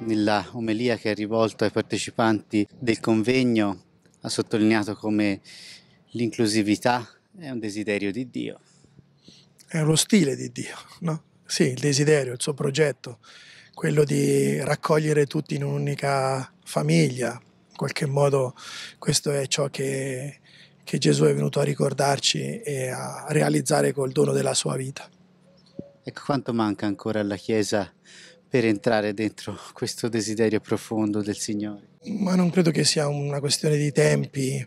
nella omelia che ha rivolto ai partecipanti del convegno ha sottolineato come l'inclusività è un desiderio di Dio. È uno stile di Dio, no? Sì, il desiderio, il suo progetto, quello di raccogliere tutti in un'unica famiglia. In qualche modo questo è ciò che, che Gesù è venuto a ricordarci e a realizzare col dono della sua vita. Ecco quanto manca ancora alla Chiesa per entrare dentro questo desiderio profondo del Signore? Ma non credo che sia una questione di tempi,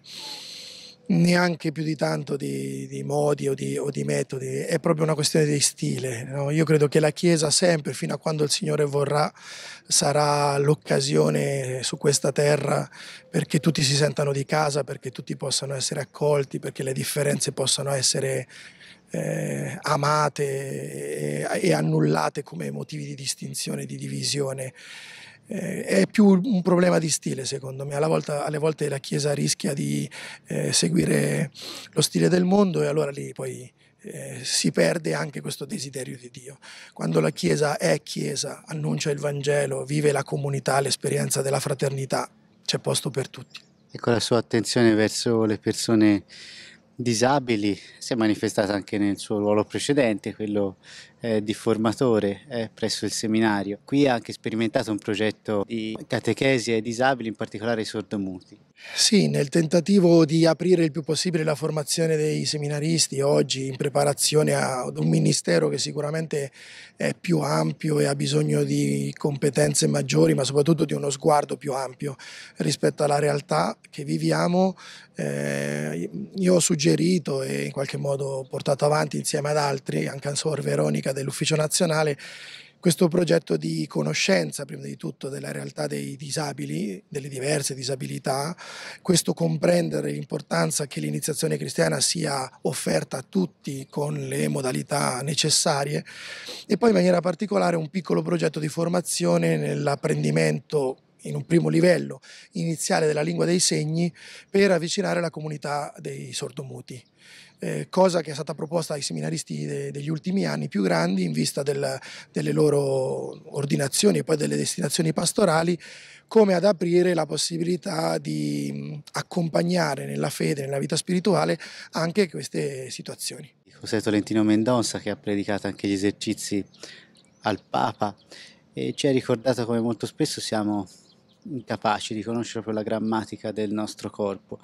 neanche più di tanto di, di modi o di, o di, metodi, è proprio una questione di stile. No? Io credo che la Chiesa sempre, fino a quando il Signore vorrà, sarà l'occasione su questa terra perché tutti si sentano di casa, perché tutti possano essere accolti, perché le differenze possano essere eh, amate e, annullate come motivi di distinzione, di divisione. Eh, è più un problema di stile, secondo me. Volta, alle volte la Chiesa rischia di eh, seguire lo stile del mondo e allora lì poi eh, si perde anche questo desiderio di Dio. Quando la Chiesa è Chiesa, annuncia il Vangelo, vive la comunità, l'esperienza della fraternità, c'è posto per tutti. E con la sua attenzione verso le persone disabili si è manifestata anche nel suo ruolo precedente, quello eh, di formatore eh, presso il seminario. Qui ha anche sperimentato un progetto di catechesi ai disabili, in particolare ai sordomuti. Sì, nel tentativo di aprire il più possibile la formazione dei seminaristi oggi in preparazione ad un ministero che sicuramente è più ampio e ha bisogno di competenze maggiori, ma soprattutto di uno sguardo più ampio rispetto alla realtà che viviamo, eh, io ho suggerito suggerito e in qualche modo portato avanti insieme ad altri, anche a Sor Veronica dell'Ufficio Nazionale, questo progetto di conoscenza prima di tutto della realtà dei disabili, delle diverse disabilità, questo comprendere l'importanza che l'iniziazione cristiana sia offerta a tutti con le modalità necessarie e poi in maniera particolare un piccolo progetto di formazione nell'apprendimento in un primo livello iniziale della lingua dei segni per avvicinare la comunità dei sordomuti. Eh, cosa che è stata proposta ai seminaristi de, degli ultimi anni più grandi in vista del, delle loro ordinazioni e poi delle destinazioni pastorali, come ad aprire la possibilità di accompagnare nella fede, nella vita spirituale, anche queste situazioni. José Tolentino Mendonza che ha predicato anche gli esercizi al Papa e ci ha ricordato come molto spesso siamo incapaci di conoscere proprio la grammatica del nostro corpo.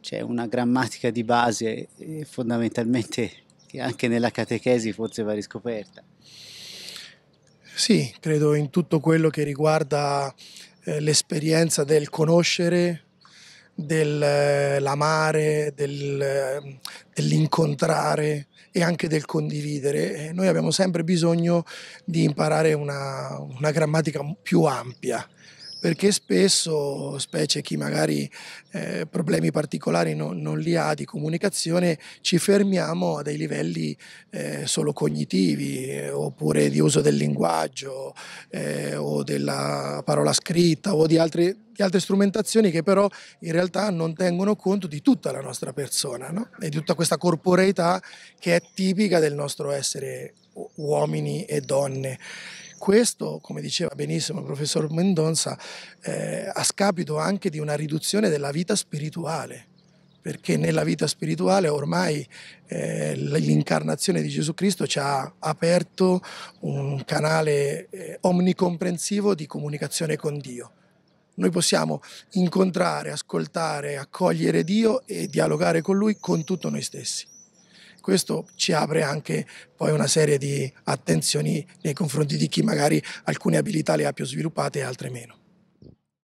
C'è una grammatica di base eh, fondamentalmente che anche nella catechesi forse va riscoperta. Sì, credo in tutto quello che riguarda eh, l'esperienza del conoscere, dell'amare, del, eh, eh, dell'incontrare e anche del condividere. noi abbiamo sempre bisogno di imparare una, una grammatica più ampia perché spesso, specie chi magari eh, problemi particolari no, non li ha di comunicazione, ci fermiamo a dei livelli eh, solo cognitivi eh, oppure di uso del linguaggio eh, o della parola scritta o di altre, di altre, strumentazioni che però in realtà non tengono conto di tutta la nostra persona no? e di tutta questa corporeità che è tipica del nostro essere uomini e donne. Questo, come diceva benissimo il professor Mendonza, eh, a scapito anche di una riduzione della vita spirituale perché nella vita spirituale ormai eh, l'incarnazione di Gesù Cristo ci ha aperto un canale eh, omnicomprensivo di comunicazione con Dio. Noi possiamo incontrare, ascoltare, accogliere Dio e dialogare con Lui con tutto noi stessi questo ci apre anche poi una serie di attenzioni nei confronti di chi magari alcune abilità le ha più sviluppate e altre meno.